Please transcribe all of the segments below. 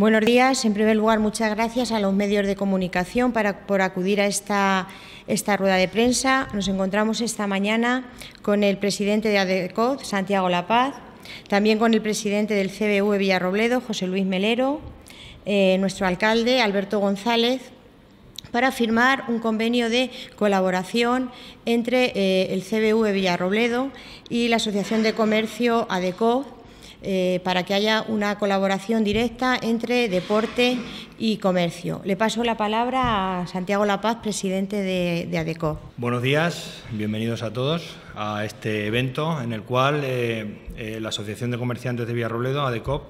Buenos días. En primer lugar, muchas gracias a los medios de comunicación para, por acudir a esta, rueda de prensa. Nos encontramos esta mañana con el presidente de ADECOD, Santiago La Paz, también con el presidente del CBV Villarrobledo, José Luis Melero, eh, nuestro alcalde, Alberto González, para firmar un convenio de colaboración entre eh, el CBV Villarrobledo y la Asociación de Comercio ADECOD eh, para que haya una colaboración directa entre deporte y comercio. Le paso la palabra a Santiago La Paz, presidente de, de ADECO. Buenos días, bienvenidos a todos a este evento en el cual eh, eh, la Asociación de Comerciantes de Villarrobledo, ADECOP,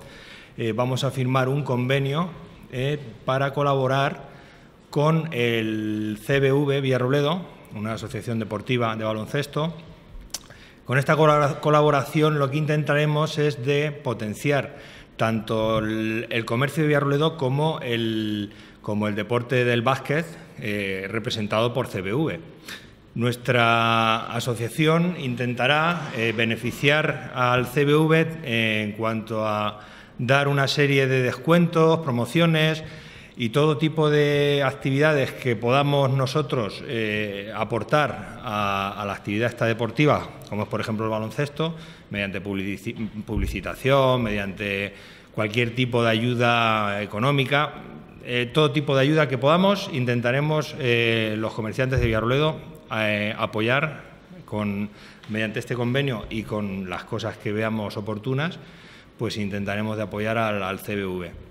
vamos a firmar un convenio para colaborar con el CBV Villarrobledo, una asociación deportiva de baloncesto, con esta colaboración lo que intentaremos es de potenciar tanto el, comercio de Villarroledo como el, como el deporte del básquet eh, representado por CBV. Nuestra asociación intentará eh, beneficiar al CBV en cuanto a dar una serie de descuentos, promociones, y todo tipo de actividades que podamos nosotros eh, aportar a, la actividad esta deportiva, como es por ejemplo el baloncesto, mediante publicitación, mediante cualquier tipo de ayuda económica, eh, todo tipo de ayuda que podamos, intentaremos eh, los comerciantes de Villarroledo apoyar con, mediante este convenio y con las cosas que veamos oportunas, pues intentaremos de apoyar al, al CBV.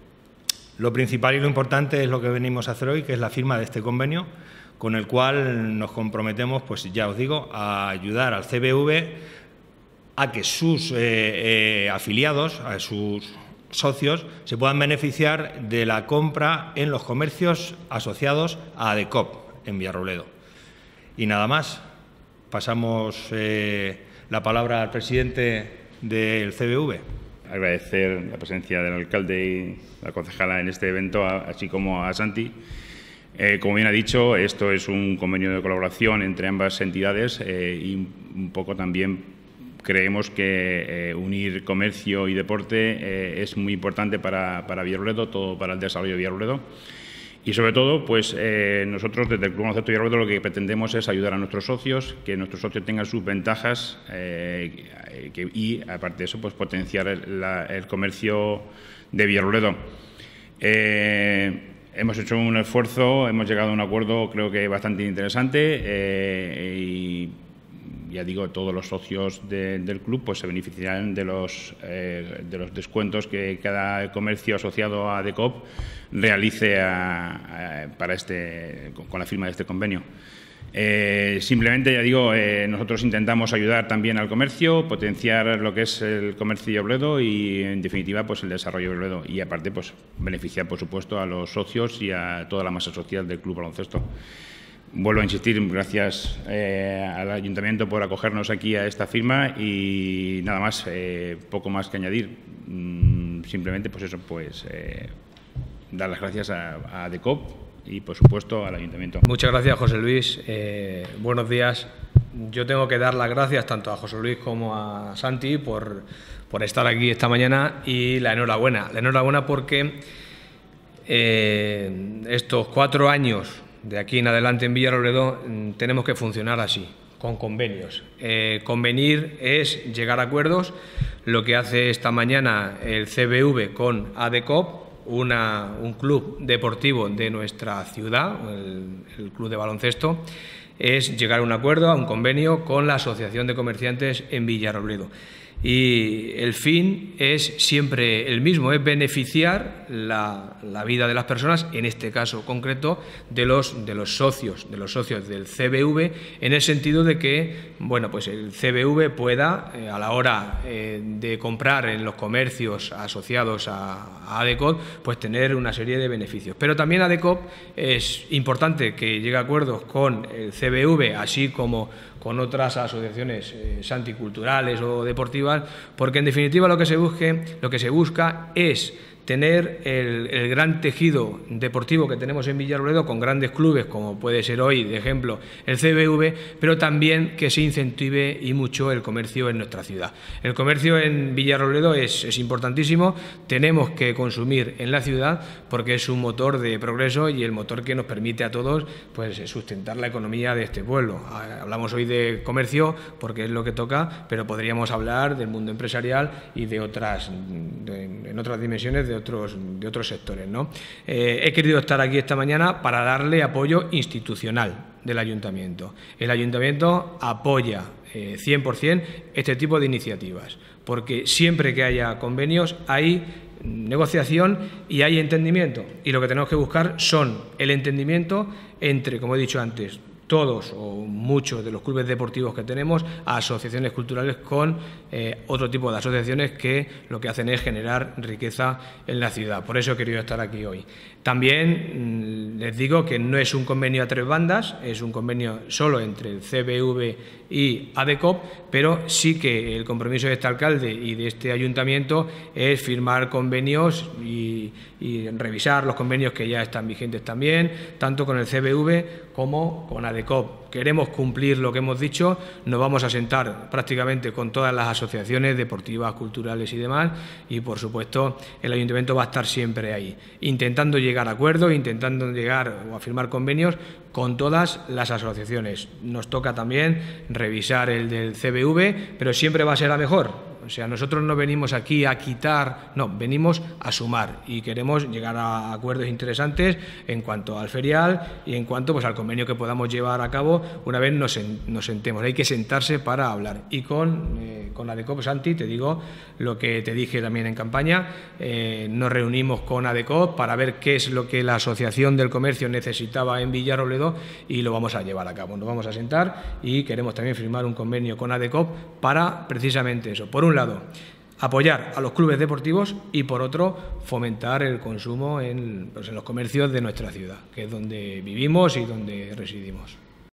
Lo principal y lo importante es lo que venimos a hacer hoy, que es la firma de este convenio, con el cual nos comprometemos, pues ya os digo, a ayudar al CBV a que sus eh, eh, afiliados, a sus socios, se puedan beneficiar de la compra en los comercios asociados a ADECOP en Villarrobledo. Y nada más, pasamos eh, la palabra al presidente del CBV agradecer la presencia del alcalde y la concejala en este evento, así como a Santi. Eh, como bien ha dicho, esto es un convenio de colaboración entre ambas entidades eh, y un poco también creemos que eh, unir comercio y deporte es muy importante para, para todo para el desarrollo de Villarroledo. Y sobre todo, pues eh, nosotros desde el Club de Villarroel lo que pretendemos es ayudar a nuestros socios, que nuestros socios tengan sus ventajas eh, y, aparte de eso, pues potenciar el, comercio de Villarroledo. Eh, hemos hecho un esfuerzo, hemos llegado a un acuerdo creo que bastante interesante y ya digo, todos los socios del club pues se beneficiarán de los, eh, de los descuentos que cada comercio asociado a DECOP realice para este, con la firma de este convenio. Eh, simplemente, ya digo, eh, nosotros intentamos ayudar también al comercio, potenciar lo que es el comercio de Obledo y, en definitiva, pues el desarrollo de Obledo. Y, aparte, pues beneficiar, por supuesto, a los socios y a toda la masa social del Club Baloncesto. Vuelvo a insistir, gracias eh, al Ayuntamiento por acogernos aquí a esta firma y nada más, eh, poco más que añadir. Mm, simplemente, pues eso, pues eh, dar las gracias a, a, DECOP y, por supuesto, al Ayuntamiento. Muchas gracias, José Luis. buenos días. Yo tengo que dar las gracias tanto a José Luis como a Santi por, por estar aquí esta mañana y la enhorabuena. La enhorabuena porque estos cuatro años de aquí en adelante en Villarobledo mm, tenemos que funcionar así, con convenios. Eh, convenir es llegar a acuerdos. Lo que hace esta mañana el CBV con ADECOP, un club deportivo de nuestra ciudad, el, el club de baloncesto, es llegar a un acuerdo, a un convenio con la Asociación de Comerciantes en Villarobledo. Y el fin es siempre el mismo, es beneficiar la, vida de las personas, en este caso concreto, de los, de los socios, de los socios del CBV, en el sentido de que bueno, pues el CBV pueda, eh, a la hora eh, de comprar en los comercios asociados a, a, ADECOP, pues tener una serie de beneficios. Pero también ADECOP es importante que llegue a acuerdos con el CBV, así como con otras asociaciones anticulturales eh, santiculturales o deportivas, porque en definitiva lo que se busque, lo que se busca es tener el, gran tejido deportivo que tenemos en Villarrobledo con grandes clubes, como puede ser hoy, de ejemplo, el CBV, pero también que se incentive y mucho el comercio en nuestra ciudad. El comercio en Villarobledo es, importantísimo, tenemos que consumir en la ciudad porque es un motor de progreso y el motor que nos permite a todos pues, sustentar la economía de este pueblo. Ah, hablamos hoy de comercio porque es lo que toca, pero podríamos hablar del mundo empresarial y de otras, en otras dimensiones otros, de otros sectores. ¿no? Eh, he querido estar aquí esta mañana para darle apoyo institucional del ayuntamiento. El ayuntamiento apoya 100% eh, este tipo de iniciativas, porque siempre que haya convenios hay negociación y hay entendimiento. Y lo que tenemos que buscar son el entendimiento entre, como he dicho antes, todos o muchos de los clubes deportivos que tenemos asociaciones culturales con eh, otro tipo de asociaciones que lo que hacen es generar riqueza en la ciudad. Por eso he querido estar aquí hoy. También mm, les digo que no es un convenio a tres bandas, es un convenio solo entre el CBV y ADECOP, pero sí que el compromiso de este alcalde y de este ayuntamiento es firmar convenios y, y revisar los convenios que ya están vigentes también, tanto con el CBV como con ADECOP COP queremos cumplir lo que hemos dicho, nos vamos a sentar prácticamente con todas las asociaciones deportivas, culturales y demás, y por supuesto el ayuntamiento va a estar siempre ahí, intentando llegar a acuerdos, intentando llegar o a firmar convenios con todas las asociaciones. Nos toca también revisar el del CBV, pero siempre va a ser a mejor, o sea, nosotros no venimos aquí a quitar, no, venimos a sumar y queremos llegar a acuerdos interesantes en cuanto al ferial y en cuanto pues, al convenio que podamos llevar a cabo una vez nos, nos sentemos. Hay que sentarse para hablar y con eh, con ADECOP, Santi, te digo lo que te dije también en campaña. Eh, nos reunimos con ADECOP para ver qué es lo que la Asociación del Comercio necesitaba en Villarrobledo y lo vamos a llevar a cabo. Nos vamos a sentar y queremos también firmar un convenio con ADECOP para precisamente eso. Por un lado, apoyar a los clubes deportivos y por otro fomentar el consumo en pues, los comercios de nuestra ciudad, que es donde vivimos y donde residimos.